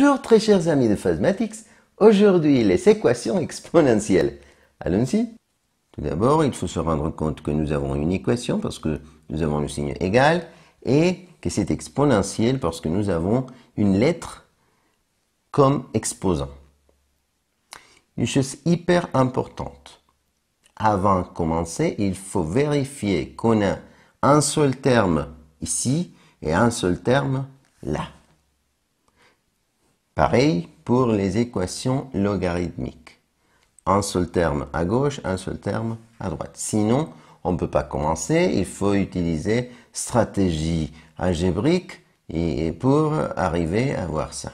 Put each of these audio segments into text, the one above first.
Bonjour très chers amis de Phasmatics, aujourd'hui les équations exponentielles. Allons-y Tout d'abord, il faut se rendre compte que nous avons une équation parce que nous avons le signe égal et que c'est exponentiel parce que nous avons une lettre comme exposant. Une chose hyper importante. Avant de commencer, il faut vérifier qu'on a un seul terme ici et un seul terme là. Pareil pour les équations logarithmiques. Un seul terme à gauche, un seul terme à droite. Sinon, on ne peut pas commencer. Il faut utiliser stratégie algébrique et pour arriver à voir ça.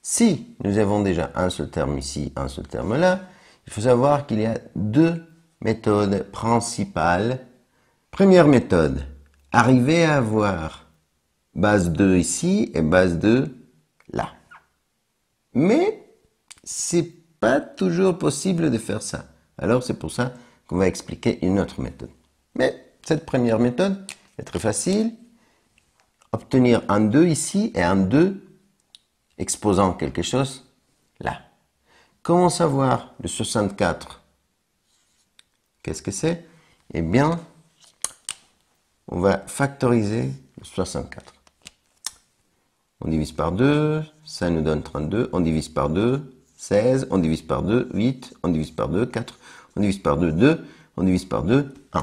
Si nous avons déjà un seul terme ici, un seul terme là, il faut savoir qu'il y a deux méthodes principales. Première méthode, arriver à avoir base 2 ici et base 2 là. Mais c'est pas toujours possible de faire ça. Alors c'est pour ça qu'on va expliquer une autre méthode. Mais cette première méthode est très facile. Obtenir un 2 ici et un 2 exposant quelque chose là. Comment savoir le 64 Qu'est-ce que c'est Eh bien, on va factoriser le 64 on divise par 2, ça nous donne 32, on divise par 2, 16, on divise par 2, 8, on divise par 2, 4, on divise par 2, 2, on divise par 2, 1.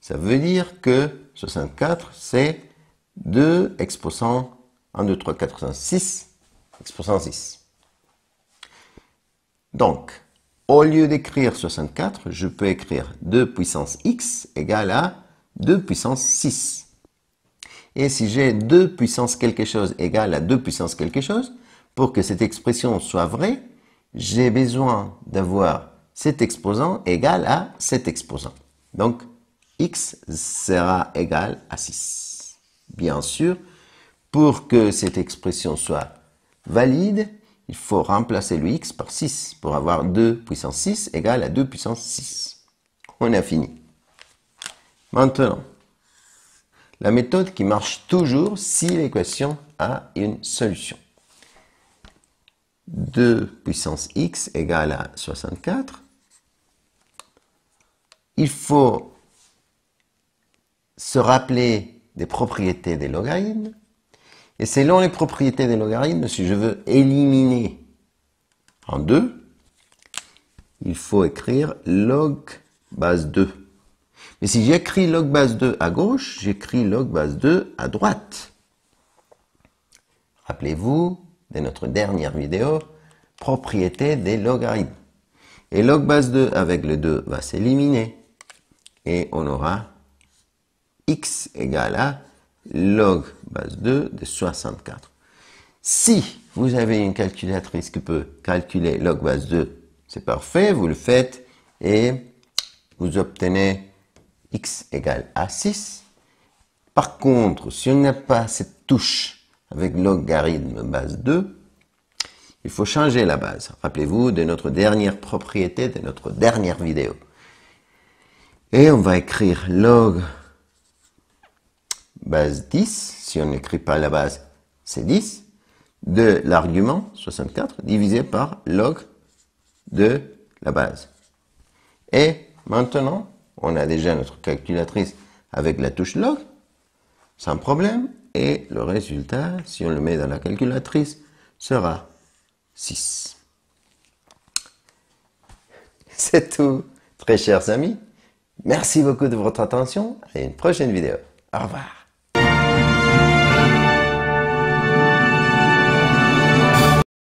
Ça veut dire que 64, c'est 2 exposant 1, 2, 3, 4, 5, 6, exposant 6. Donc, au lieu d'écrire 64, je peux écrire 2 puissance x égale à 2 puissance 6. Et si j'ai 2 puissance quelque chose égale à 2 puissance quelque chose, pour que cette expression soit vraie, j'ai besoin d'avoir cet exposant égal à cet exposant. Donc, x sera égal à 6. Bien sûr, pour que cette expression soit valide, il faut remplacer le x par 6 pour avoir 2 puissance 6 égale à 2 puissance 6. On a fini. Maintenant, la méthode qui marche toujours si l'équation a une solution. 2 puissance x égale à 64. Il faut se rappeler des propriétés des logarithmes. Et selon les propriétés des logarithmes, si je veux éliminer en 2, il faut écrire log base 2 et si j'écris log base 2 à gauche, j'écris log base 2 à droite. Rappelez-vous de notre dernière vidéo, propriété des logarithmes. Et log base 2 avec le 2 va s'éliminer. Et on aura x égale à log base 2 de 64. Si vous avez une calculatrice qui peut calculer log base 2, c'est parfait, vous le faites et vous obtenez x égale à 6. Par contre, si on n'a pas cette touche avec logarithme base 2, il faut changer la base. Rappelez-vous de notre dernière propriété, de notre dernière vidéo. Et on va écrire log base 10, si on n'écrit pas la base, c'est 10, de l'argument 64 divisé par log de la base. Et maintenant, on a déjà notre calculatrice avec la touche log, sans problème, et le résultat, si on le met dans la calculatrice, sera 6. C'est tout, très chers amis. Merci beaucoup de votre attention et une prochaine vidéo. Au revoir.